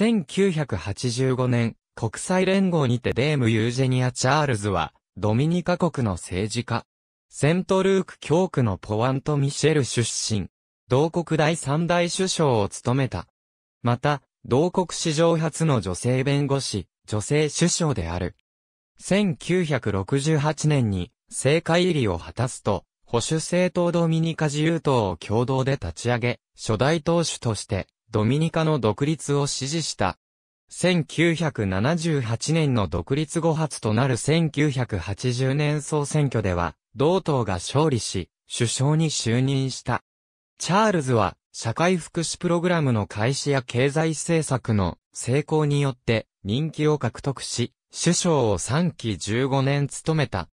1985年、国際連合にてデーム・ユージェニア・チャールズは、ドミニカ国の政治家。セントルーク教区のポワント・ミシェル出身。同国第三大首相を務めた。また、同国史上初の女性弁護士、女性首相である。1968年に政界入りを果たすと、保守政党ドミニカ自由党を共同で立ち上げ、初代党首としてドミニカの独立を支持した。1978年の独立後初となる1980年総選挙では、同党が勝利し、首相に就任した。チャールズは、社会福祉プログラムの開始や経済政策の成功によって人気を獲得し、首相を3期15年務めた。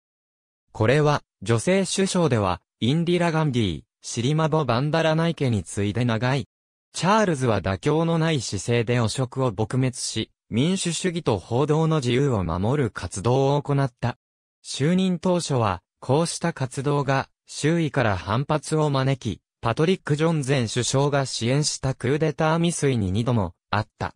これは、女性首相では、インディラ・ガンディ、シリマボ・バンダラナイケに次いで長いチャールズは妥協のない姿勢で汚職を撲滅し、民主主義と報道の自由を守る活動を行った。就任当初は、こうした活動が、周囲から反発を招き、パトリック・ジョン前首相が支援したクーデター未遂に二度も、あった。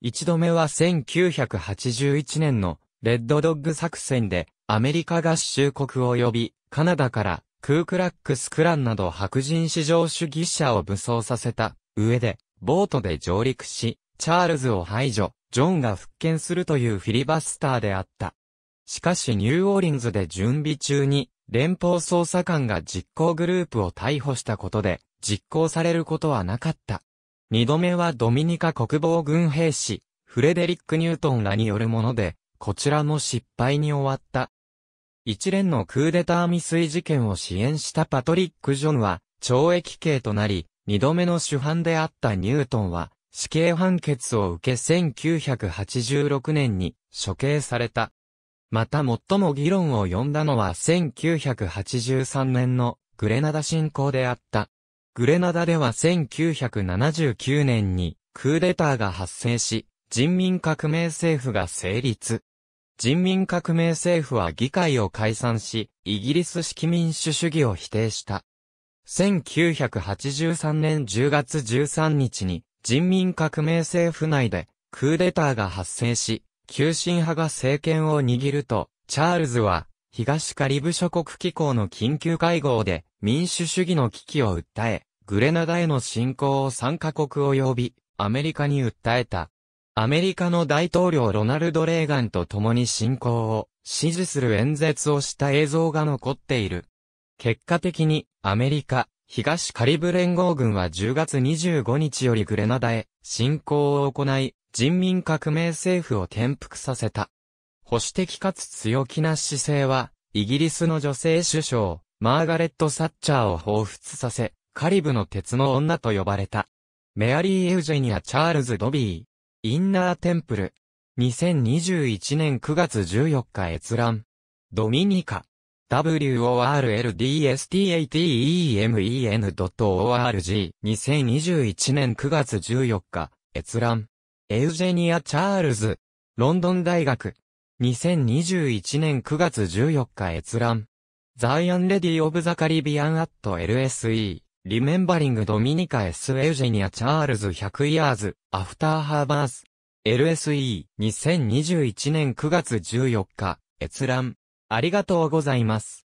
一度目は1981年の、レッドドッグ作戦で、アメリカ合衆国を呼び、カナダから、クークラックスクランなど白人至上主義者を武装させた、上で、ボートで上陸し、チャールズを排除、ジョンが復権するというフィリバスターであった。しかしニューオーリンズで準備中に、連邦捜査官が実行グループを逮捕したことで、実行されることはなかった。二度目はドミニカ国防軍兵士、フレデリック・ニュートンらによるもので、こちらも失敗に終わった。一連のクーデター未遂事件を支援したパトリック・ジョンは、懲役刑となり、二度目の主犯であったニュートンは、死刑判決を受け1986年に処刑された。また最も議論を呼んだのは1983年のグレナダ侵攻であった。グレナダでは1979年にクーデターが発生し、人民革命政府が成立。人民革命政府は議会を解散し、イギリス式民主主義を否定した。1983年10月13日に人民革命政府内でクーデターが発生し、急進派が政権を握ると、チャールズは東カリブ諸国機構の緊急会合で民主主義の危機を訴え、グレナダへの侵攻を3カ国を呼び、アメリカに訴えた。アメリカの大統領ロナルド・レーガンと共に侵攻を支持する演説をした映像が残っている。結果的に、アメリカ、東カリブ連合軍は10月25日よりグレナダへ侵攻を行い、人民革命政府を転覆させた。保守的かつ強気な姿勢は、イギリスの女性首相、マーガレット・サッチャーを彷彿させ、カリブの鉄の女と呼ばれた。メアリー・エウジェニア・チャールズ・ドビー、インナー・テンプル、2021年9月14日閲覧、ドミニカ。worldstatemen.org 2021年9月14日、閲覧。エウジェニア・チャールズ。ロンドン大学。2021年9月14日閲覧。ザイアン・レディ・オブ・ザ・カリビアン・アット・ LSE。リメンバリング・ドミニカ・エス・エウジェニア・チャールズ100イヤーズ、アフター・ハーバース。LSE、2021年9月14日、閲覧。ありがとうございます。